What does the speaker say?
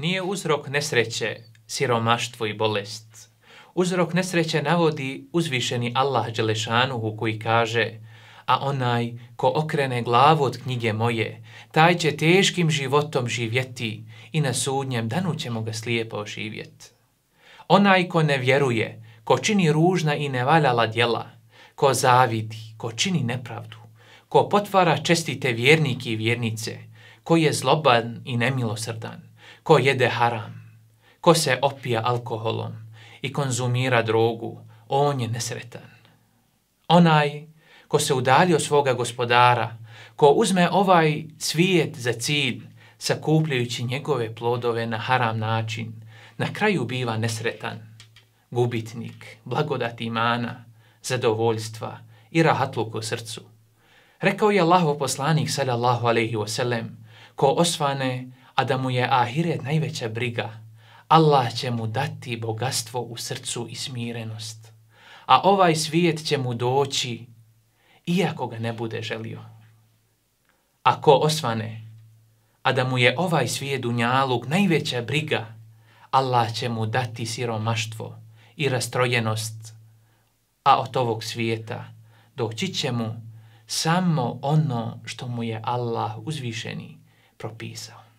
nije uzrok nesreće, siromaštvo i bolest. Uzrok nesreće navodi uzvišeni Allah Đelešanuhu koji kaže a onaj ko okrene glavu od knjige moje, taj će teškim životom živjeti i na sudnjem danu ćemo ga slijepo živjeti. Onaj ko ne vjeruje, ko čini ružna i nevaljala djela, ko zavidi, ko čini nepravdu, ko potvara čestite vjernike i vjernice, koji je zloban i nemilosrdan, ko jede haram, ko se opija alkoholom i konzumira drogu, on je nesretan. Onaj ko se udalio svoga gospodara, ko uzme ovaj svijet za cilj, sakupljajući njegove plodove na haram način, na kraju biva nesretan, gubitnik, blagodat imana, zadovoljstva i rahatluk srcu. Rekao je Allahov poslanik sallallahu alejhi ve sellem: Ko osvane a da mu je ahiret najveća briga, Allah će mu dati bogatstvo u srcu i smirenost, a ovaj svijet će mu doći, iako ga ne bude želio. Ako osvane, a da mu je ovaj svijet u njaluk najveća briga, Allah će mu dati siromaštvo i rastrojenost, a od ovog svijeta doći će mu samo ono što mu je Allah uzvišeni propisao.